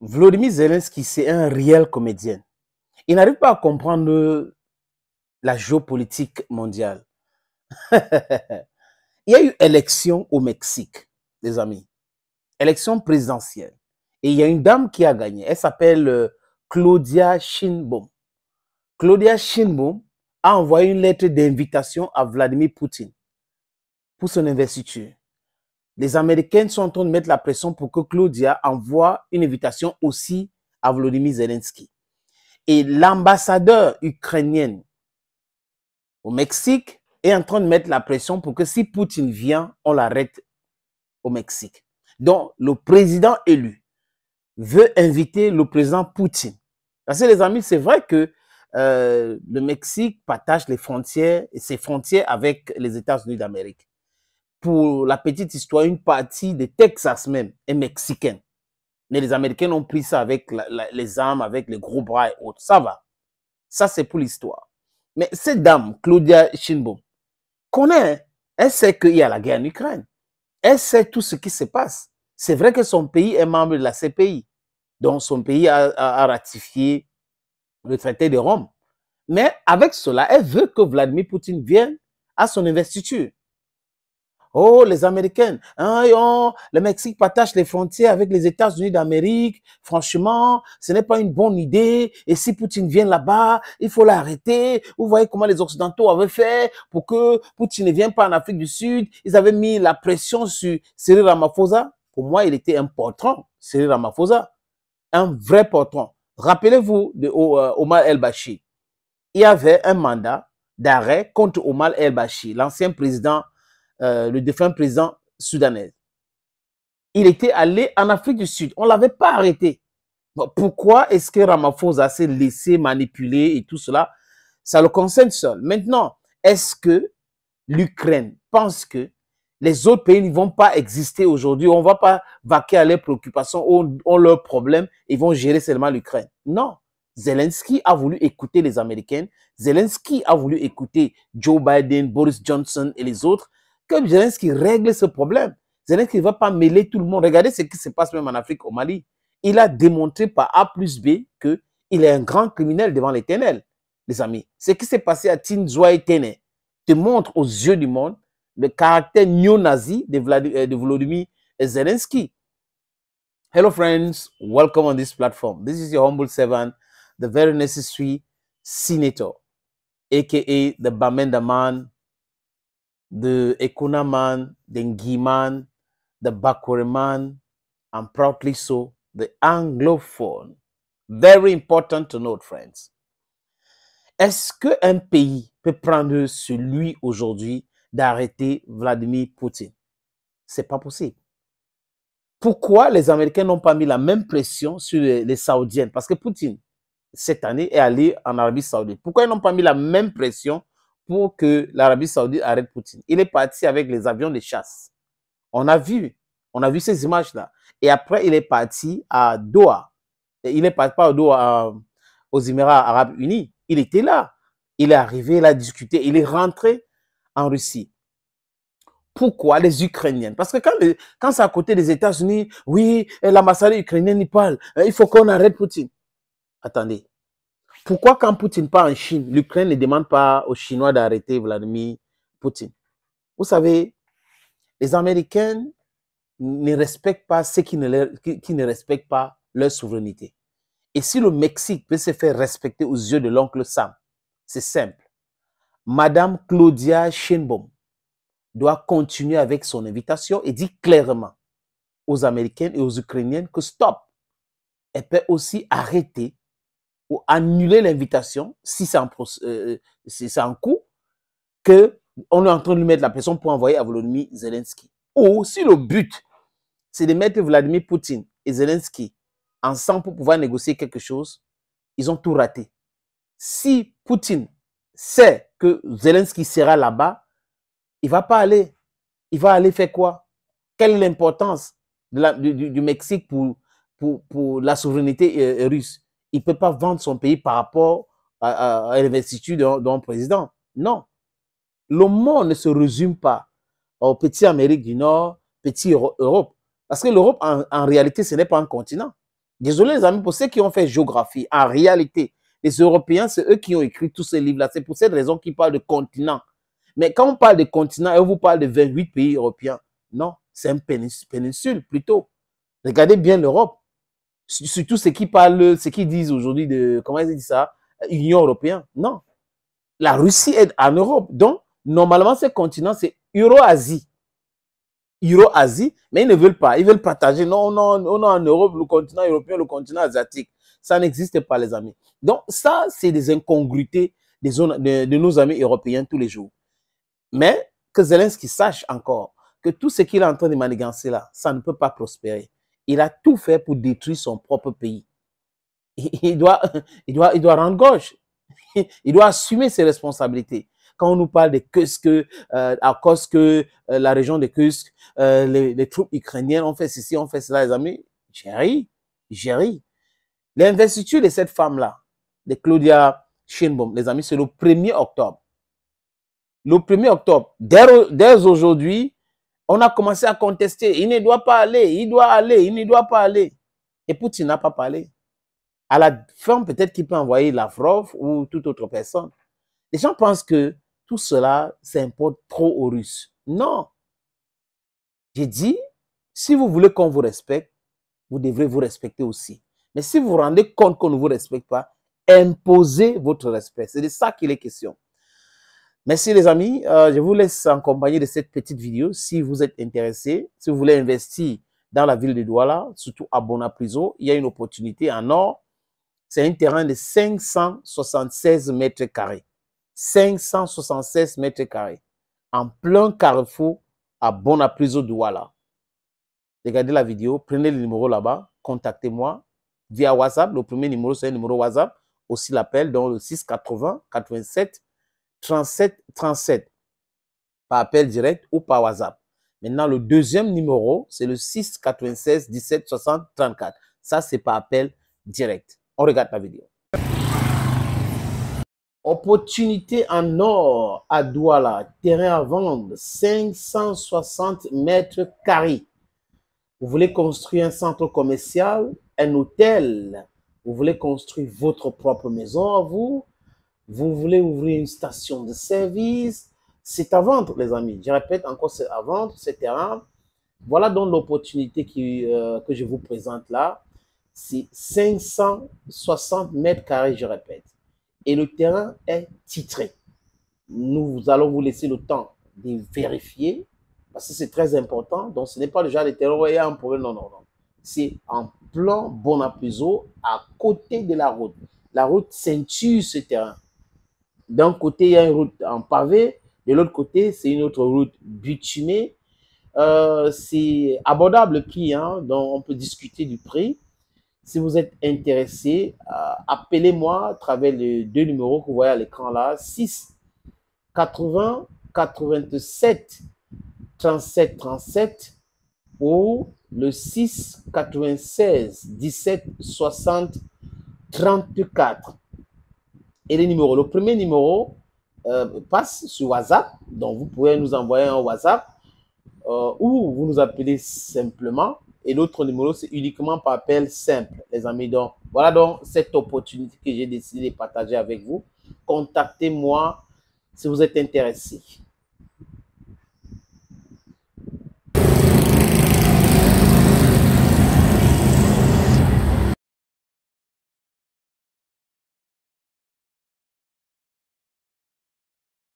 Vladimir Zelensky, c'est un réel comédien. Il n'arrive pas à comprendre la géopolitique mondiale. Il y a eu élection au Mexique, les amis. Élection présidentielle. Et il y a une dame qui a gagné. Elle s'appelle euh, Claudia Shinbom. Claudia Shinbom a envoyé une lettre d'invitation à Vladimir Poutine pour son investiture les Américains sont en train de mettre la pression pour que Claudia envoie une invitation aussi à Volodymyr Zelensky. Et l'ambassadeur ukrainien au Mexique est en train de mettre la pression pour que si Poutine vient, on l'arrête au Mexique. Donc, le président élu veut inviter le président Poutine. Parce que les amis, c'est vrai que euh, le Mexique partage les frontières, ses frontières avec les États-Unis d'Amérique pour la petite histoire, une partie de Texas même est mexicaine. Mais les Américains ont pris ça avec les armes, avec les gros bras et autres. Ça va. Ça, c'est pour l'histoire. Mais cette dame, Claudia Shinbom, connaît, hein. elle sait qu'il y a la guerre en Ukraine. Elle sait tout ce qui se passe. C'est vrai que son pays est membre de la CPI. dont son pays a, a ratifié le traité de Rome. Mais avec cela, elle veut que Vladimir Poutine vienne à son investiture. Oh, les Américains, hein, le Mexique partage les frontières avec les États-Unis d'Amérique. Franchement, ce n'est pas une bonne idée. Et si Poutine vient là-bas, il faut l'arrêter. Vous voyez comment les Occidentaux avaient fait pour que Poutine ne vienne pas en Afrique du Sud. Ils avaient mis la pression sur Cyril Ramaphosa. Pour moi, il était un patron, Cyril Ramaphosa. Un vrai patron. Rappelez-vous de euh, Omar El-Bashir. Il y avait un mandat d'arrêt contre Omar El-Bashir, l'ancien président euh, le défunt président soudanais. Il était allé en Afrique du Sud. On ne l'avait pas arrêté. Pourquoi est-ce que Ramaphosa s'est laissé manipuler et tout cela Ça le concerne seul. Maintenant, est-ce que l'Ukraine pense que les autres pays ne vont pas exister aujourd'hui On ne va pas vaquer à leurs préoccupations, ont, leurs problèmes, ils vont gérer seulement l'Ukraine. Non. Zelensky a voulu écouter les Américains. Zelensky a voulu écouter Joe Biden, Boris Johnson et les autres que Zelensky règle ce problème. Zelensky ne va pas mêler tout le monde. Regardez ce qui se passe même en Afrique, au Mali. Il a démontré par A plus B qu'il est un grand criminel devant l'éternel, les amis. Ce qui s'est passé à Tinzoua Tene te montre aux yeux du monde le caractère néo-nazi de, euh, de Volodymyr Zelensky. Hello, friends. Welcome on this platform. This is your humble servant, the very necessary senator, aka the Bamenda man de Ekuna de de de man, and proudly so, the anglophone. Very important to note, friends. Est-ce qu'un pays peut prendre sur lui aujourd'hui d'arrêter Vladimir Poutine? C'est pas possible. Pourquoi les Américains n'ont pas mis la même pression sur les, les Saoudiennes? Parce que Poutine, cette année, est allé en Arabie Saoudite. Pourquoi ils n'ont pas mis la même pression pour que l'Arabie saoudite arrête Poutine. Il est parti avec les avions de chasse. On a vu, on a vu ces images-là. Et après, il est parti à Doha. Il n'est parti pas à Doha, aux Émirats arabes unis. Il était là. Il est arrivé, il a discuté, il est rentré en Russie. Pourquoi les Ukrainiens Parce que quand, quand c'est à côté des États-Unis, oui, l'ambassade ukrainienne il parle. Euh, il faut qu'on arrête Poutine. Attendez, pourquoi quand Poutine part en Chine, l'Ukraine ne demande pas aux Chinois d'arrêter Vladimir Poutine Vous savez, les Américains ne respectent pas ceux qui ne, qui, ne respectent pas leur souveraineté. Et si le Mexique peut se faire respecter aux yeux de l'oncle Sam, c'est simple. Madame Claudia Sheinbaum doit continuer avec son invitation et dit clairement aux Américains et aux Ukrainiens que stop. Elle peut aussi arrêter ou annuler l'invitation si c'est un, euh, euh, coup que on est en train de lui mettre la pression pour envoyer à Volodymyr Zelensky. Ou si le but, c'est de mettre Vladimir Poutine et Zelensky ensemble pour pouvoir négocier quelque chose, ils ont tout raté. Si Poutine sait que Zelensky sera là-bas, il va pas aller. Il va aller faire quoi Quelle est l'importance du, Mexique pour, pour, la souveraineté euh, russe il ne peut pas vendre son pays par rapport à, à, l'investiture d'un président. Non. Le monde ne se résume pas au petit Amérique du Nord, petit Europe. Parce que l'Europe, en, en, réalité, ce n'est pas un continent. Désolé, les amis, pour ceux qui ont fait géographie, en réalité, les Européens, c'est eux qui ont écrit tous ces livres-là. C'est pour cette raison qu'ils parlent de continent. Mais quand on parle de continent, on vous parle de 28 pays européens. Non, c'est une péninsule plutôt. Regardez bien l'Europe. Surtout ceux qui parlent, ceux qui disent aujourd'hui de, comment ils disent ça, Union européenne. Non. La Russie est en Europe. Donc, normalement, ce continent, c'est Euro-Asie. Euro-Asie, mais ils ne veulent pas. Ils veulent partager. Non, non, non. en Europe le continent européen, le continent asiatique. Ça n'existe pas, les amis. Donc, ça, c'est des incongruités des de, nos amis européens tous les jours. Mais que Zelensky sache encore que tout ce qu'il est en train de manigancer là, ça ne peut pas prospérer il a tout fait pour détruire son propre pays. Il doit, il doit, il doit rendre gauche. Il doit assumer ses responsabilités. Quand on nous parle de Kursk, euh, à cause que euh, la région de Kursk, euh, les, troupes ukrainiennes ont fait ceci, ont fait cela, les amis, j'ai ri, j'ai ri. L'investiture de cette femme-là, de Claudia Sheinbaum, les amis, c'est le 1er octobre. Le 1er octobre, dès aujourd'hui, on a commencé à contester. Il ne doit pas aller, il doit aller, il ne doit pas aller. Et Poutine n'a pas parlé. À la fin, peut-être qu'il peut envoyer Lavrov ou toute autre personne. Les gens pensent que tout cela s'importe trop aux Russes. Non. J'ai dit, si vous voulez qu'on vous respecte, vous devrez vous respecter aussi. Mais si vous vous rendez compte qu'on ne vous respecte pas, imposez votre respect. C'est de ça qu'il est question. Merci les amis, euh, je vous laisse en compagnie de cette petite vidéo. Si vous êtes intéressé, si vous voulez investir dans la ville de Douala, surtout à Bonapriso, il y a une opportunité en or. C'est un terrain de 576 mètres carrés. 576 mètres carrés. En plein carrefour à Bonapriso Douala. Regardez la vidéo, prenez le numéro là-bas, contactez-moi via WhatsApp. Le premier numéro, c'est le numéro WhatsApp. Aussi l'appel dans le 680 87 37 37 par appel direct ou par WhatsApp. Maintenant, le deuxième numéro, c'est le 6 96 17 60 34. Ça, c'est par appel direct. On regarde la vidéo. Opportunité en or à Douala, terrain à vendre, 560 mètres carrés. Vous voulez construire un centre commercial, un hôtel, vous voulez construire votre propre maison à vous, vous voulez ouvrir une station de service. C'est à vendre, les amis. Je répète encore, c'est à vendre, c'est terrain. Voilà donc l'opportunité qui euh, que je vous présente là. C'est 560 mètres carrés, je répète. Et le terrain est titré. Nous allons vous laisser le temps de vérifier parce que c'est très important. Donc, ce n'est pas le genre de terrain où il y a un problème. Non, non, non. C'est en plan Bonapuzo, à côté de la route. La route ceinture ce terrain. D'un côté, il y a une route en pavé, de l'autre côté, c'est une autre route bitumée. Euh, c'est abordable le hein, prix, donc on peut discuter du prix. Si vous êtes intéressé, euh, appelez-moi à travers les deux numéros que vous voyez à l'écran là, 6 80 87 37 37 ou le 6 96 17 60 34 et les numéros. Le premier numéro euh, passe sur WhatsApp. Donc, vous pouvez nous envoyer un WhatsApp euh, ou vous nous appelez simplement. Et l'autre numéro, c'est uniquement par appel simple, les amis. Donc, voilà donc cette opportunité que j'ai décidé de partager avec vous. Contactez-moi si vous êtes intéressé.